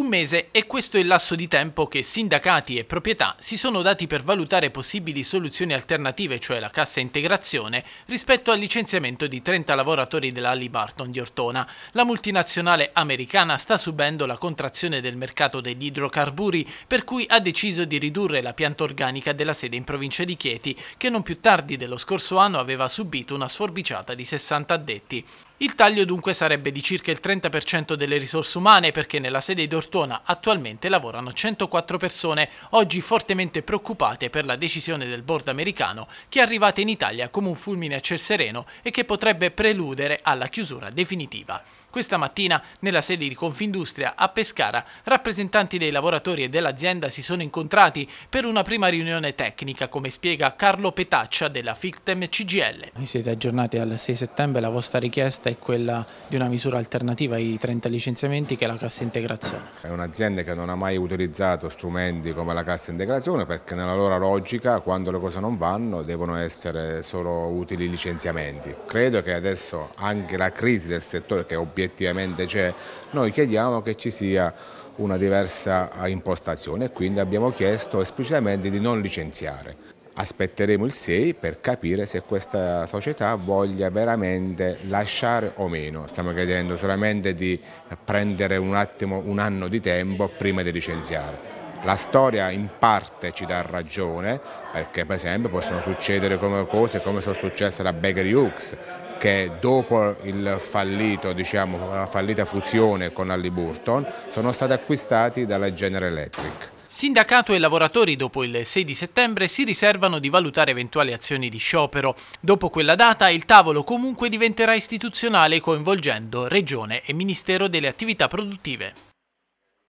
Un mese e questo è il lasso di tempo che sindacati e proprietà si sono dati per valutare possibili soluzioni alternative, cioè la cassa integrazione, rispetto al licenziamento di 30 lavoratori della Halliburton di Ortona. La multinazionale americana sta subendo la contrazione del mercato degli idrocarburi, per cui ha deciso di ridurre la pianta organica della sede in provincia di Chieti, che non più tardi dello scorso anno aveva subito una sforbiciata di 60 addetti. Il taglio dunque sarebbe di circa il 30% delle risorse umane perché nella sede di Ortona attualmente lavorano 104 persone, oggi fortemente preoccupate per la decisione del board americano che è arrivata in Italia come un fulmine a ciel sereno e che potrebbe preludere alla chiusura definitiva. Questa mattina nella sede di Confindustria a Pescara rappresentanti dei lavoratori e dell'azienda si sono incontrati per una prima riunione tecnica come spiega Carlo Petaccia della Fictem CGL. Vi siete aggiornati al 6 settembre, la vostra richiesta è quella di una misura alternativa ai 30 licenziamenti che è la cassa integrazione. È un'azienda che non ha mai utilizzato strumenti come la cassa integrazione perché nella loro logica quando le cose non vanno devono essere solo utili licenziamenti. Credo che adesso anche la crisi del settore che obiettivamente c'è, noi chiediamo che ci sia una diversa impostazione e quindi abbiamo chiesto esplicitamente di non licenziare aspetteremo il 6 per capire se questa società voglia veramente lasciare o meno. Stiamo chiedendo solamente di prendere un attimo un anno di tempo prima di licenziare. La storia in parte ci dà ragione perché per esempio possono succedere come cose come sono successe alla Bakery Hooks che dopo fallito, diciamo, la fallita fusione con Halliburton sono stati acquistati dalla General Electric. Sindacato e lavoratori dopo il 6 di settembre si riservano di valutare eventuali azioni di sciopero. Dopo quella data il tavolo comunque diventerà istituzionale coinvolgendo Regione e Ministero delle Attività Produttive.